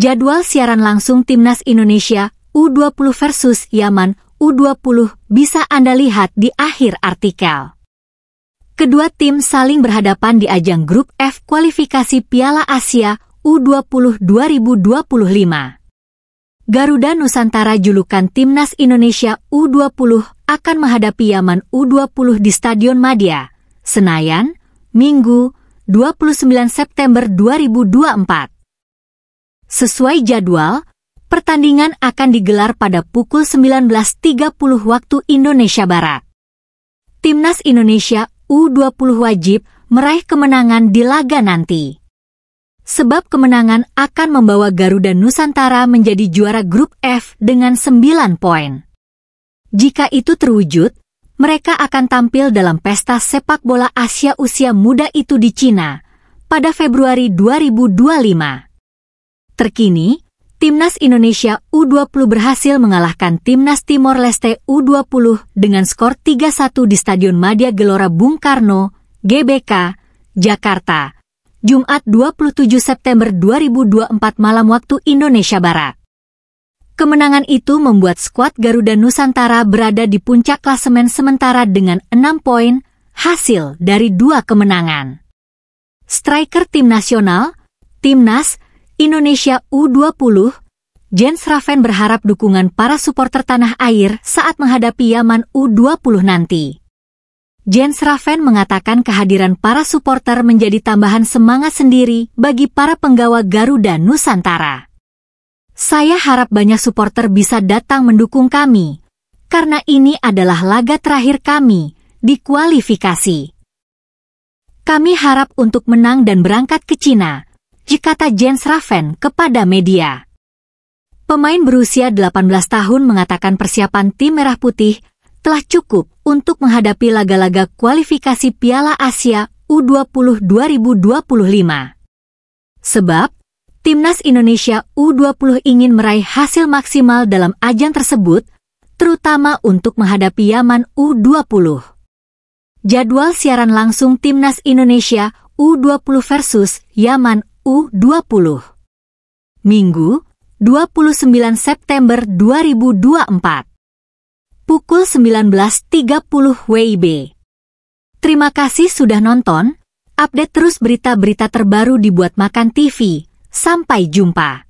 Jadwal siaran langsung Timnas Indonesia U20 versus Yaman U20 bisa Anda lihat di akhir artikel. Kedua tim saling berhadapan di ajang grup F kualifikasi Piala Asia U20 2025. Garuda Nusantara julukan Timnas Indonesia U20 akan menghadapi Yaman U20 di Stadion Madia, Senayan, Minggu, 29 September 2024. Sesuai jadwal, pertandingan akan digelar pada pukul 19.30 waktu Indonesia Barat. Timnas Indonesia U20 wajib meraih kemenangan di laga nanti. Sebab kemenangan akan membawa Garuda Nusantara menjadi juara grup F dengan 9 poin. Jika itu terwujud, mereka akan tampil dalam pesta sepak bola Asia usia muda itu di Cina pada Februari 2025. Terkini, Timnas Indonesia U20 berhasil mengalahkan Timnas Timor Leste U20 dengan skor 3-1 di Stadion Madia Gelora Bung Karno, GBK, Jakarta, Jumat 27 September 2024 malam waktu Indonesia Barat. Kemenangan itu membuat skuad Garuda Nusantara berada di puncak klasemen sementara dengan 6 poin hasil dari dua kemenangan. Striker tim nasional, Timnas, Indonesia U20, Jens Raven berharap dukungan para supporter tanah air saat menghadapi Yaman U20 nanti. Jens Raven mengatakan kehadiran para supporter menjadi tambahan semangat sendiri bagi para penggawa Garuda Nusantara. Saya harap banyak supporter bisa datang mendukung kami, karena ini adalah laga terakhir kami di kualifikasi. Kami harap untuk menang dan berangkat ke Cina, jikata Jens Raven kepada media. Pemain berusia 18 tahun mengatakan persiapan tim Merah Putih telah cukup untuk menghadapi laga-laga kualifikasi Piala Asia U20 2025. Sebab, Timnas Indonesia U20 ingin meraih hasil maksimal dalam ajang tersebut, terutama untuk menghadapi Yaman U20. Jadwal siaran langsung Timnas Indonesia U20 versus Yaman U20. Minggu, 29 September 2024. Pukul 19.30 WIB. Terima kasih sudah nonton. Update terus berita-berita terbaru dibuat Makan TV. Sampai jumpa.